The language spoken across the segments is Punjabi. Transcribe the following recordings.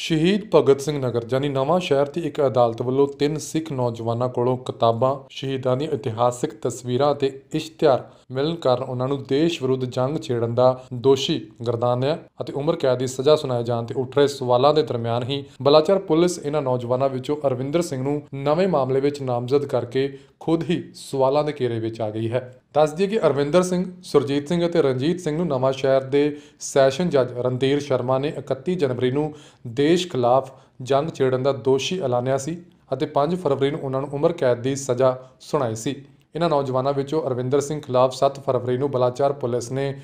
ਸ਼ਹੀਦ ਭਗਤ ਸਿੰਘ ਨਗਰ ਜਾਨੀ ਨਵਾਂ ਸ਼ਹਿਰ ਦੀ ਇੱਕ ਅਦਾਲਤ ਵੱਲੋਂ ਤਿੰਨ ਸਿੱਖ ਨੌਜਵਾਨਾਂ ਕੋਲੋਂ ਕਿਤਾਬਾਂ ਸ਼ਹੀਦਾਂ ਦੀਆਂ ਇਤਿਹਾਸਿਕ ਤਸਵੀਰਾਂ ਅਤੇ ਇਸ਼ਤਿਹਾਰ ਮਿਲਣ ਕਾਰਨ ਉਹਨਾਂ ਨੂੰ ਦੇਸ਼ ਵਿਰੁੱਧ ਜੰਗ ਛੇੜਨ ਦਾ ਦੋਸ਼ੀ ਗਰਦਾਨਿਆ ਅਤੇ ਉਮਰ ਕੈਦ ਦੀ ਸਜ਼ਾ ਸੁਣਾਏ ਜਾਣ ਤੇ ਉੱਠ ਰਹੇ ਸਵਾਲਾਂ ਦੇ ਦਰਮਿਆਨ ਹੀ ਬਲਾਚਰ ਪੁਲਿਸ ਇਹਨਾਂ ਨੌਜਵਾਨਾਂ ਵਿੱਚੋਂ ਅਰਵਿੰਦਰ ਸਿੰਘ ਨੂੰ ਨਵੇਂ ਮਾਮਲੇ ਵਿੱਚ ਨਾਮਜ਼ਦ ਕਰਕੇ ਖੁਦ ਹੀ ਸਵਾਲਾਂ ਦੇ ਘੇਰੇ ਵਿੱਚ ਆ ਗਈ ਹੈ ਦੱਸ ਦਈਏ ਕਿ ਅਰਵਿੰਦਰ ਸਿੰਘ ਸੁਰਜੀਤ ਸਿੰਘ ਅਤੇ ਰਣਜੀਤ ਸਿੰਘ ਨੂੰ ਨਵਾਂ ਸ਼ਹਿਰ ਦੇ ਸੈਸ਼ਨ ਜੱਜ ਰਣਧੀਰ ਸ਼ਰਮਾ ਨੇ 31 ਜਨਵਰੀ ਨੂੰ ਦੇਸ਼ ਖਿਲਾਫ ਜੰਗ ਛੇੜਨ ਦਾ ਦੋਸ਼ੀ ਐਲਾਨਿਆ ਸੀ ਅਤੇ 5 ਫਰਵਰੀ ਨੂੰ ਉਹਨਾਂ ਨੂੰ ਉਮਰ ਕੈਦ ਦੀ ਸਜ਼ਾ ਸੁਣਾਈ ਸੀ ਇਹਨਾਂ ਨੌਜਵਾਨਾਂ ਵਿੱਚੋਂ ਅਰਵਿੰਦਰ ਸਿੰਘ ਖਿਲਾਫ 7 ਫਰਵਰੀ ਨੂੰ ਬਲਾਚਾਰ ਪੁਲਿਸ ਨੇ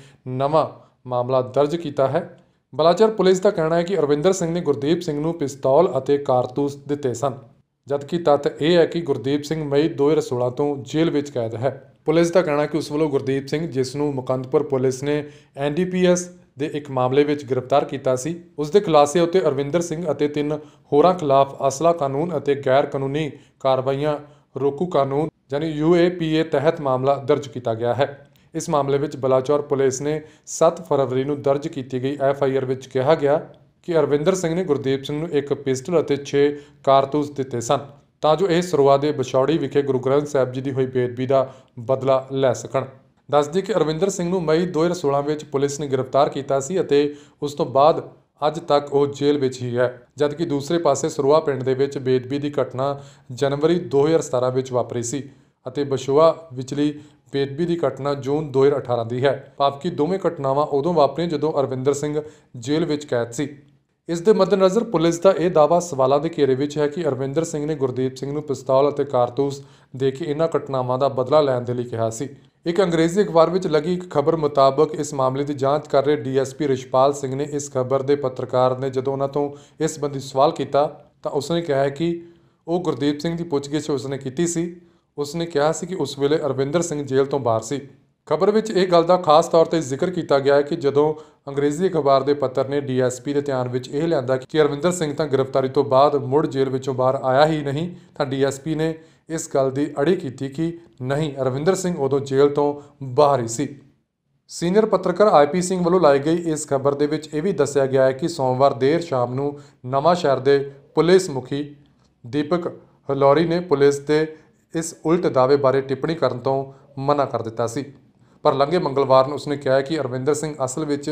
ਨਵਾਂ ਮਾਮਲਾ ਦਰਜ ਕੀਤਾ ਹੈ ਬਲਾਚਾਰ ਪੁਲਿਸ ਦਾ ਕਹਿਣਾ ਹੈ ਕਿ ਅਰਵਿੰਦਰ ਸਿੰਘ ਨੇ ਗੁਰਦੀਪ ਸਿੰਘ ਨੂੰ ਪਿਸਤੌਲ ਅਤੇ ਕਾਰਤੂਸ ਦਿੱਤੇ ਸਨ ਜਦਕਿ ਤੱਤ ਇਹ ਹੈ ਕਿ ਗੁਰਦੀਪ ਸਿੰਘ ਮਈ 2016 ਤੋਂ ਜੇਲ੍ਹ ਵਿੱਚ ਕੈਦ ਹੈ ਪੁਲਿਸ ਦਾ ਕਹਿਣਾ ਕਿ ਉਸ ਵੱਲੋਂ ਗੁਰਦੀਪ ਸਿੰਘ ਜਿਸ ਨੂੰ ਮੁਕੰਦਪੁਰ ਪੁਲਿਸ ਨੇ ਐਨਡੀਪੀਐਸ ਦੇ ਇੱਕ ਮਾਮਲੇ ਵਿੱਚ ਗ੍ਰਿਫਤਾਰ ਕੀਤਾ ਸੀ ਉਸ ਦੇ ਖਲਾਸੇ ਉੱਤੇ ਅਰਵਿੰਦਰ ਸਿੰਘ ਅਤੇ ਤਿੰਨ ਹੋਰਾਂ ਖਿਲਾਫ ਅਸਲਾ ਕਾਨੂੰਨ ਅਤੇ ਗੈਰ ਕਾਨੂੰਨੀ ਕਾਰਵਾਈਆਂ ਰੋਕੂ ਕਾਨੂੰਨ ਯਾਨੀ ਯੂਏਪੀਏ ਤਹਿਤ ਮਾਮਲਾ ਦਰਜ ਕੀਤਾ ਗਿਆ ਹੈ ਇਸ ਮਾਮਲੇ ਵਿੱਚ ਬਲਾਚੌਰ ਪੁਲਿਸ ਨੇ 7 ਫਰਵਰੀ ਨੂੰ ਦਰਜ ਕੀਤੀ ਗਈ ਐਫਆਈਆਰ ਵਿੱਚ ਕਿਹਾ ਗਿਆ ਕਿ ਅਰਵਿੰਦਰ ਸਿੰਘ ਨੇ ਗੁਰਦੀਪ ਸਿੰਘ ਨੂੰ ਇੱਕ ਪਿਸਟਲ ਅਤੇ 6 ਕਾਰਤੂਸ ਦਿੱਤੇ ਸਨ ਤਾਂ ਜੋ ਇਹ ਸਰਵਾ ਦੇ ਬਿਛੌੜੀ ਵਿਖੇ ਗੁਰੂ ਗ੍ਰੰਥ ਸਾਹਿਬ ਜੀ ਦੀ ਹੋਈ ਬੇਦਬੀ ਦਾ ਬਦਲਾ ਲੈ ਸਕਣ ਦੱਸਦੀ ਕਿ ਅਰਵਿੰਦਰ ਸਿੰਘ ਨੂੰ ਮਈ 2016 ਵਿੱਚ ਪੁਲਿਸ ਨੇ ਗ੍ਰਿਫਤਾਰ ਕੀਤਾ ਸੀ ਅਤੇ ਉਸ ਤੋਂ ਬਾਅਦ ਅੱਜ ਤੱਕ ਉਹ ਜੇਲ੍ਹ ਵਿੱਚ ਹੀ ਹੈ ਜਦਕਿ ਦੂਸਰੇ ਪਾਸੇ ਸਰਵਾ ਪਿੰਡ ਦੇ ਵਿੱਚ ਬੇਦਬੀ ਦੀ ਘਟਨਾ ਜਨਵਰੀ 2017 ਵਿੱਚ ਵਾਪਰੀ ਸੀ ਅਤੇ ਬਸ਼ੋਆ ਵਿਚਲੀ ਬੇਦਬੀ ਦੀ ਘਟਨਾ ਜੂਨ 2018 ਦੀ ਹੈ ਭਾਵ ਕਿ ਦੋਵੇਂ ਘਟਨਾਵਾਂ ਉਦੋਂ ਵਾਪਰੀਆਂ ਜਦੋਂ ਅਰਵਿੰਦਰ ਸਿੰਘ ਜੇਲ੍ਹ ਵਿੱਚ ਕੈਦ ਸੀ ਇਸ ਦੇ ਮੱਦੇਨਜ਼ਰ ਪੁਲਿਸ ਦਾ ਇਹ ਦਾਵਾ ਸਵਾਲਾਂ ਦੇ ਘੇਰੇ ਵਿੱਚ ਹੈ ਕਿ ਅਰਵਿੰਦਰ ਸਿੰਘ ਨੇ ਗੁਰਦੀਪ ਸਿੰਘ ਨੂੰ ਪਿਸਤੌਲ ਅਤੇ ਕਾਰਤੂਸ ਦੇ ਕੇ ਇਹਨਾਂ ਘਟਨਾਵਾਂ ਦਾ ਬਦਲਾ ਲੈਣ ਦੇ ਲਈ ਕਿਹਾ ਸੀ ਇੱਕ ਅੰਗਰੇਜ਼ੀ ਅਖਬਾਰ ਵਿੱਚ ਲੱਗੀ ਇੱਕ ਖਬਰ ਮੁਤਾਬਕ ਇਸ ਮਾਮਲੇ ਦੀ ਜਾਂਚ ਕਰ ਰਹੇ ਡੀਐਸਪੀ ਰਿਸ਼ਪਾਲ ਸਿੰਘ ਨੇ ਇਸ ਖਬਰ ਦੇ ਪੱਤਰਕਾਰ ਨੇ ਜਦੋਂ ਉਹਨਾਂ ਤੋਂ ਇਸ ਸੰਬੰਧੀ ਸਵਾਲ ਕੀਤਾ ਤਾਂ ਉਸਨੇ ਕਿਹਾ ਕਿ ਉਹ ਗੁਰਦੀਪ ਸਿੰਘ ਦੀ ਪੁੱਛਗਿੱਛ ਉਸਨੇ ਕੀਤੀ ਸੀ ਉਸਨੇ ਕਿਹਾ ਸੀ ਕਿ ਉਸ ਵੇਲੇ ਅਰਵਿੰਦਰ ਸਿੰਘ ਜੇਲ੍ਹ ਤੋਂ ਬਾਹਰ ਸੀ ਖਬਰ ਵਿੱਚ ਇਹ ਗੱਲ ਦਾ ਖਾਸ ਤੌਰ ਤੇ ਜ਼ਿਕਰ ਕੀਤਾ ਗਿਆ ਹੈ ਕਿ ਜਦੋਂ ਅੰਗਰੇਜ਼ੀ ਅਖਬਾਰ ਦੇ ਪੱਤਰ ਨੇ ਡੀਐਸਪੀ ਦੇ ਧਿਆਨ ਵਿੱਚ ਇਹ ਲਿਆਂਦਾ ਕਿ ਅਰਵਿੰਦਰ ਸਿੰਘ ਤਾਂ ਗ੍ਰਿਫਤਾਰੀ ਤੋਂ ਬਾਅਦ ਮੁੜ ਜੇਲ੍ਹ ਵਿੱਚੋਂ ਬਾਹਰ ਆਇਆ ਹੀ ਨਹੀਂ ਤਾਂ ਡੀਐਸਪੀ ਨੇ ਇਸ ਗੱਲ ਦੀ ਅੜੀ ਕੀਤੀ ਕਿ ਨਹੀਂ ਅਰਵਿੰਦਰ ਸਿੰਘ ਉਦੋਂ ਜੇਲ੍ਹ ਤੋਂ ਬਾਹਰ ਹੀ ਸੀ ਸੀਨੀਅਰ ਪੱਤਰਕਾਰ ਆਈਪੀ ਸਿੰਘ ਵੱਲੋਂ ਲਾਈ ਗਈ ਇਸ ਖਬਰ ਦੇ ਵਿੱਚ ਇਹ ਵੀ ਦੱਸਿਆ ਗਿਆ ਹੈ ਕਿ ਸੋਮਵਾਰ ਦੇਰ ਸ਼ਾਮ ਨੂੰ ਨਵਾਂ ਸ਼ਹਿਰ ਦੇ ਪੁਲਿਸ ਮੁਖੀ ਦੀਪਕ ਹਲੋਰੀ ਨੇ ਪੁਲਿਸ ਦੇ ਇਸ ਉਲਟ ਦਾਅਵੇ ਬਾਰੇ ਟਿੱਪਣੀ ਕਰਨ ਤੋਂ ਮਨਾ ਕਰ ਦਿੱਤਾ ਸੀ ਪਰ ਲੰਘੇ ਮੰਗਲਵਾਰ ਨੂੰ ਉਸਨੇ ਕਿਹਾ ਕਿ ਅਰਵਿੰਦਰ ਸਿੰਘ ਅਸਲ ਵਿੱਚ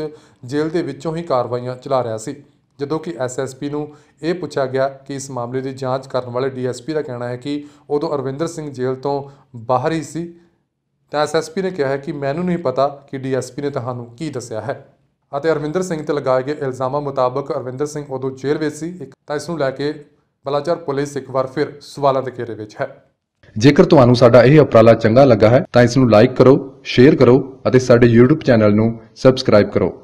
ਜੇਲ੍ਹ ਦੇ ਵਿੱਚੋਂ ਹੀ ਕਾਰਵਾਈਆਂ ਚਲਾ ਰਿਹਾ ਸੀ ਜਦੋਂ ਕਿ ਐਸਐਸਪੀ ਨੂੰ ਇਹ ਪੁੱਛਿਆ ਗਿਆ ਕਿ ਇਸ ਮਾਮਲੇ ਦੀ ਜਾਂਚ ਕਰਨ ਵਾਲੇ ਡੀਐਸਪੀ ਦਾ ਕਹਿਣਾ ਹੈ ਕਿ ਉਦੋਂ ਅਰਵਿੰਦਰ ਸਿੰਘ ਜੇਲ੍ਹ ਤੋਂ ਬਾਹਰ ਹੀ ਸੀ ਤਾਂ ਐਸਐਸਪੀ ਨੇ ਕਿਹਾ ਹੈ ਕਿ ਮੈਨੂੰ ਨਹੀਂ ਪਤਾ ਕਿ ਡੀਐਸਪੀ ਨੇ ਤੁਹਾਨੂੰ ਕੀ ਦੱਸਿਆ ਹੈ ਅਤੇ ਅਰਵਿੰਦਰ ਸਿੰਘ ਤੇ ਲਗਾਏ ਗਏ ਇਲਜ਼ਾਮਾਂ ਮੁਤਾਬਕ ਅਰਵਿੰਦਰ ਸਿੰਘ ਉਦੋਂ ਜੇਲ੍ਹ ਵਿੱਚ ਸੀ ਤਾਂ ਇਸ ਨੂੰ ਲੈ ਕੇ ਬਲਾਚਰ ਪੁਲਿਸ ਇੱਕ ਵਾਰ ਫਿਰ ਸਵਾਲਾਂ ਦੇ ਘੇਰੇ ਵਿੱਚ ਹੈ ਜੇਕਰ ਤੁਹਾਨੂੰ ਸਾਡਾ ਇਹ ਉਪਰਾਲਾ ਚੰਗਾ ਲੱਗਾ ਹੈ ਤਾਂ ਇਸ ਨੂੰ ਲਾਈਕ ਕਰੋ ਸ਼ੇਅਰ ਕਰੋ ਅਤੇ ਸਾਡੇ YouTube ਚੈਨਲ ਨੂੰ ਸਬਸਕ੍ਰਾਈਬ ਕਰੋ